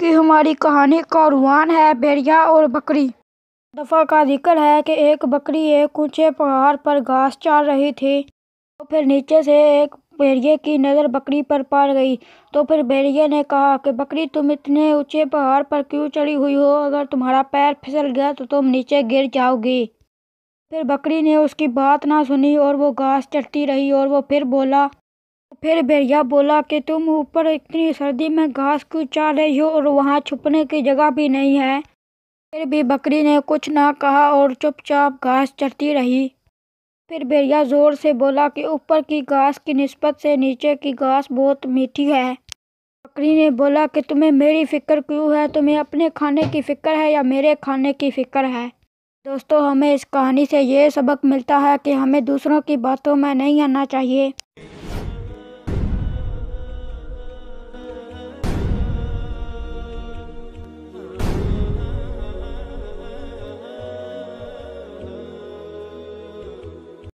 कि हमारी कहानी का रुआन है भेड़िया और बकरी दफ़ा का जिक्र है कि एक बकरी एक ऊंचे पहाड़ पर घास चार रही थी तो फिर नीचे से एक भेड़िए की नज़र बकरी पर पड़ गई तो फिर भेड़िए ने कहा कि बकरी तुम इतने ऊंचे पहाड़ पर क्यों चढ़ी हुई हो अगर तुम्हारा पैर फिसल गया तो तुम नीचे गिर जाओगी फिर बकरी ने उसकी बात ना सुनी और वो घास चढ़ती रही और वो फिर बोला फिर भेड़िया बोला कि तुम ऊपर इतनी सर्दी में घास क्यों चाह रही हो और वहाँ छुपने की जगह भी नहीं है फिर भी बकरी ने कुछ ना कहा और चुपचाप घास चढ़ती रही फिर भेड़िया ज़ोर से बोला कि ऊपर की घास की नस्बत से नीचे की घास बहुत मीठी है बकरी ने बोला कि तुम्हें मेरी फ़िक्र क्यों है तुम्हें अपने खाने की फ़िक्र है या मेरे खाने की फ़िक्र है दोस्तों हमें इस कहानी से ये सबक मिलता है कि हमें दूसरों की बातों में नहीं आना चाहिए